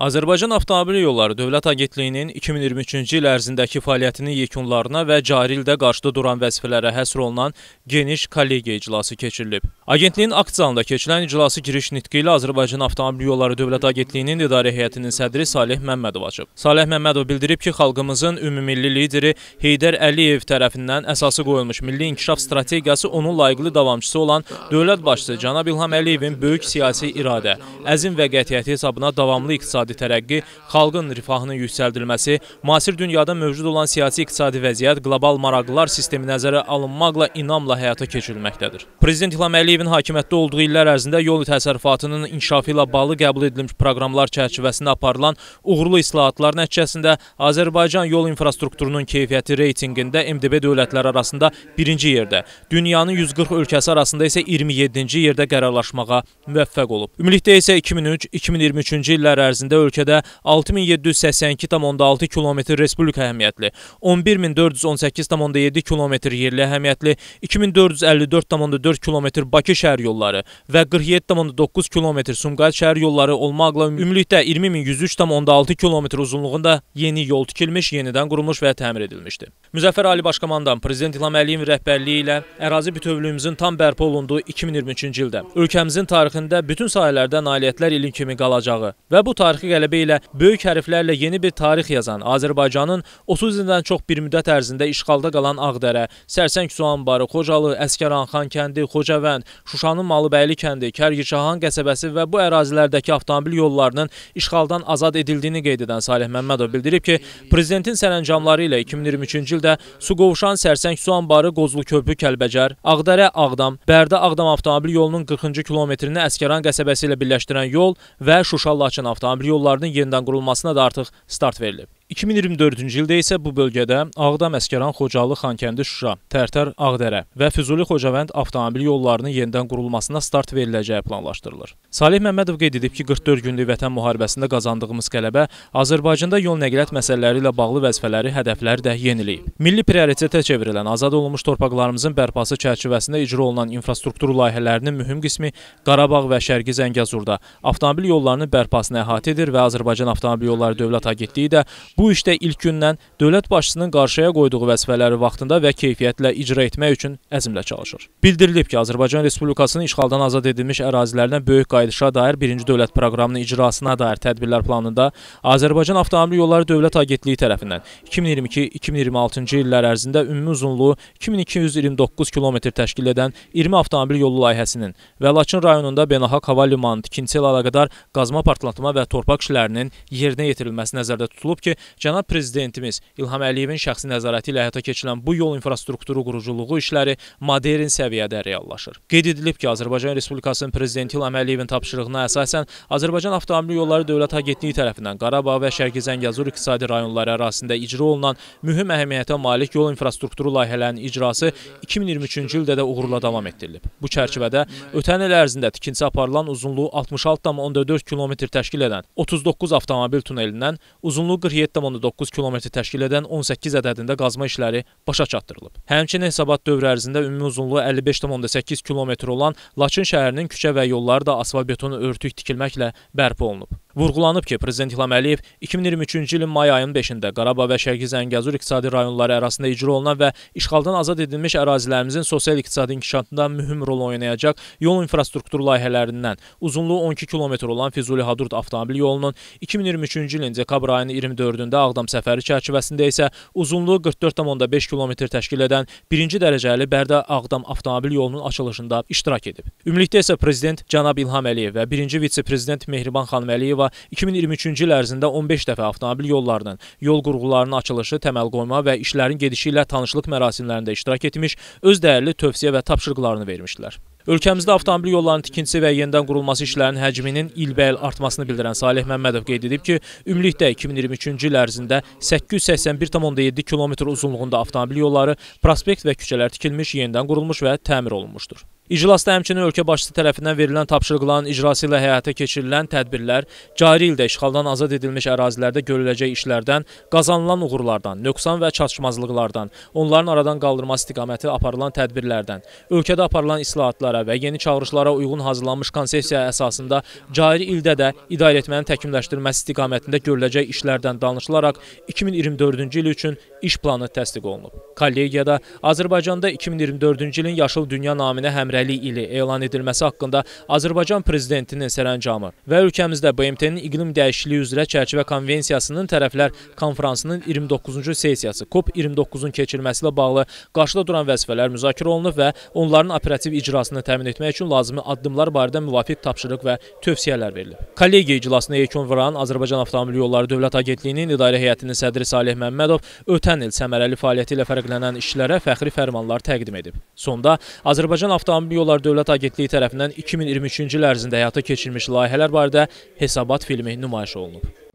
Azərbaycan Avtomobil Yolları Dövlət Agentliyinin 2023-cü il ərzindəki fəaliyyətinin yekunlarına və cari ildə qarşıda duran vəzifələrə həsr olunan geniş kollegiya iclası keçirilib. Agentliyin akt zalında keçirilən iclası giriş nitqi ilə Azərbaycan Avtomobil Yolları Dövlət Agentliyinin idarə heyətinin sədri Salih Məmmədov açıb. Salih Məmmədov bildirib ki, xalqımızın ümumilli lideri Heydər Əliyev tərəfindən əsası qoyulmuş milli inkişaf strategiyası onun layiqli davamçısı olan dövlət başçısı Cənab İlham Əliyevin böyük siyasi iradə, əzim və qətiyyəti hesabına davamlı iqtisadi iqtisadi tərəqqi, xalqın rifahının yüksəldilməsi, müasir dünyada mövcud olan siyasi-iqtisadi vəziyyət, qlobal maraqlar sistemi nəzərə alınmaqla inamla həyata keçirilməkdədir. Prezident İlham Əliyevin hakimiyyətdə olduğu illər ərzində yol təsərrüfatının inkişafı ilə bağlı qəbul edilmiş proqramlar çərçivəsində aparılan uğurlu islahatlar nəticəsində Azərbaycan yol infrastrukturunun keyfiyyəti reytinqində MDB dövlətləri arasında birinci yerdə, dünyanın 140 ölkəsi arasında isə 27-ci yerdə qərarlaşmağa müvəffəq olub. Ümumilikdə isə 2003-2023-cü illər ərzində ölkədə 6782,6 km respublika əhəmiyyətli, 11418,7 km yerli əhəmiyyətli, 2454,4 km Bakı şəhər yolları və 47,9 km Sumqayıt şəhər yolları olmaqla ümumilikdə 20103,6 km uzunluğunda yeni yol tikilmiş, yenidən qurulmuş və təmir edilmişdi. Müzəffər Ali Başkomandan Prezident İlham Əliyevin rəhbərliyi ilə ərazi bütövlüyümüzün tam bərpa olunduğu 2023-cü ildə ölkəmizin tarixində bütün sahələrdə nailiyyətlər ilin kimi qalacağı və bu tarixi qələbə ilə böyük hərflərlə yeni bir tarix yazan Azərbaycanın 30 ildən çox bir müddət ərzində işğalda qalan Ağdərə, Sərsəng su anbarı, Xocalı, Əskəranxan kəndi, Xocavənd, Şuşanın Malıbəyli kəndi, Kərgişahan qəsəbəsi və bu ərazilərdəki avtomobil yollarının işğaldan azad edildiyini qeyd edən Salih Məmmədov bildirib ki, prezidentin sərəncamları ilə 2023-cü ildə su qovuşan Sərsəng su anbarı, Qozlu köprü, Kəlbəcər, Ağdərə, Ağdam, Bərdə, Ağdam avtomobil yolunun 40-cı kilometrini Əskəran qəsəbəsi ilə birləşdirən yol və Şuşa-Laçın avtomobil yolu yollarının yenidən qurulmasına da artıq start verilib. 2024-cü ildə isə bu bölgədə Ağdam, Əsgəran, Xocalı, Xankəndi, Şuşa, Tərtər, Ağdərə və Füzuli, Xocavənd avtomobil yollarının yenidən qurulmasına start veriləcəyi planlaşdırılır. Salih Məmmədov qeyd edib ki, 44 günlük vətən müharibəsində qazandığımız qələbə Azərbaycanda yol nəqliyyat məsələləri ilə bağlı vəzifələri, hədəfləri də yeniləyib. Milli prioritetə çevrilən azad olunmuş torpaqlarımızın bərpası çərçivəsində icra olunan infrastruktur layihələrinin mühüm qismi Qarabağ və Şərqi Zəngəzurda avtomobil yollarının bərpasını əhatə edir və Azərbaycan Avtomobil Yolları Dövlət Agentliyi də Bu işdə ilk gündən dövlət başçısının qarşıya qoyduğu vəzifələri vaxtında və keyfiyyətlə icra etmək üçün əzmlə çalışır. Bildirilib ki, Azərbaycan Respublikasının işğaldan azad edilmiş ərazilərinə böyük qayıdışa dair 1-ci dövlət proqramının icrasına dair tədbirlər planında Azərbaycan Avtomobil Yolları Dövlət Agentliyi tərəfindən 2022-2026-cı illər ərzində ümumi uzunluğu 2229 km təşkil edən 20 avtomobil yolu layihəsinin və Laçın rayonunda beynəlxalq hava limanı tikintisi ilə əlaqədar qazma partlatma və torpaq işlərinin yerinə yetirilməsi nəzərdə tutulub ki, Cənab prezidentimiz İlham Əliyevin şəxsi nəzarəti ilə həyata keçirilən bu yol infrastrukturu quruculuğu işləri modern səviyyədə reallaşır. Qeyd edilib ki, Azərbaycan Respublikasının prezidenti İlham Əliyevin tapşırığına əsasən Azərbaycan Avtomobil Yolları Dövlət Agentliyi tərəfindən Qarabağ və Şərqi Zəngəzur iqtisadi rayonları ərazisində icra olunan mühüm əhəmiyyətə malik yol infrastrukturu layihələrinin icrası 2023-cü ildə də uğurla davam etdirilib. Bu çərçivədə ötən il ərzində tikintisi aparılan uzunluğu 66,4 km təşkil edən 39 avtomobil tunelindən, uzunluğu 47 1,9 km təşkil edən 18 ədədində qazma işləri başa çatdırılıb. Həmçinin hesabat dövr ərzində ümumi uzunluğu 55,8 km olan Laçın şəhərinin küçə və yolları da asfaltbeton örtük tikilməklə bərpa olunub. Vurğulanıb ki, Prezident İlham Əliyev 2023-cü ilin may ayının 5-də Qarabağ və Şərqi Zəngəzur iqtisadi rayonları arasında icra olunan və işğaldan azad edilmiş ərazilərimizin sosial-iqtisadi inkişafında mühüm rol oynayacaq yol infrastruktur layihələrindən uzunluğu 12 km olan Füzuli-Hadrut avtomobil yolunun 2023-cü ilin dekabr ayının 24-də dövründə Ağdam səfəri çərçivəsində isə uzunluğu 44,5 km təşkil edən 1-ci dərəcəli Bərdə-Ağdam avtomobil yolunun açılışında iştirak edib. Ümumilikdə isə prezident cənab İlham Əliyev və 1-ci vitse-prezident Mehriban xanım Əliyeva 2023-cü il ərzində 15 dəfə avtomobil yollarının, yol qurğularının açılışı, təməl qoyma və işlərin gedişi ilə tanışlıq mərasimlərində iştirak etmiş, öz dəyərli tövsiyə və tapşırıqlarını vermişdilər. Ölkəmizdə avtomobil yollarının tikintisi və yenidən qurulması işlərinin həcminin ilbəil artmasını bildirən Salih Məmmədov qeyd edib ki, ümumilikdə 2023-cü il ərzində 881,7 km uzunluğunda avtomobil yolları, prospekt və küçələr tikilmiş, yenidən qurulmuş və təmir olunmuşdur. İclasda həmçinin ölkə başçısı tərəfindən verilən tapşırıqların icrası ilə həyata keçirilən tədbirlər, cari ildə işğaldan azad edilmiş ərazilərdə görüləcək işlərdən, qazanılan uğurlardan, nöqsan və çatışmazlıqlardan, onların aradan qaldırma istiqaməti aparılan tədbirlərdən, ölkədə aparılan islahatlara və yeni çağırışlara uyğun hazırlanmış konsepsiya əsasında cari ildə də idarəetmənin təkmilləşdirilməsi istiqamətində görüləcək işlərdən danışılaraq 2024-cü il üçün iş planı təsdiq olunub. Kollegiyada Azərbaycanda 2024-cü ilin Yaşıl Dünya naminə həmrəlik ili elan edilməsi haqqında Azərbaycan prezidentinin sərəncamı və ölkəmizdə BMT-nin iqlim dəyişikliyi üzrə çərçivə konvensiyasının tərəflər konfransının 29-cu sessiyası COP29-un keçirilməsi ilə bağlı qarşıda duran vəzifələr müzakirə olunub və onların operativ icrasını təmin etmək üçün lazımi addımlar barədə müvafiq tapşırıq və tövsiyələr verilib. Kollegiya iclasına yekun vuran Azərbaycan Avtomobil Yolları Dövlət Agentliyinin idarə heyətinin sədri Salih Məmmədov ötən Ötən il səmərəli fəaliyyəti ilə fərqlənən işçilərə fəxri fərmanlar təqdim edib. Sonda Azərbaycan Avtomobil Yolları Dövlət Agentliyi tərəfindən 2023-cü il ərzində həyata keçirilmiş layihələr barədə hesabat filmi nümayiş olunub.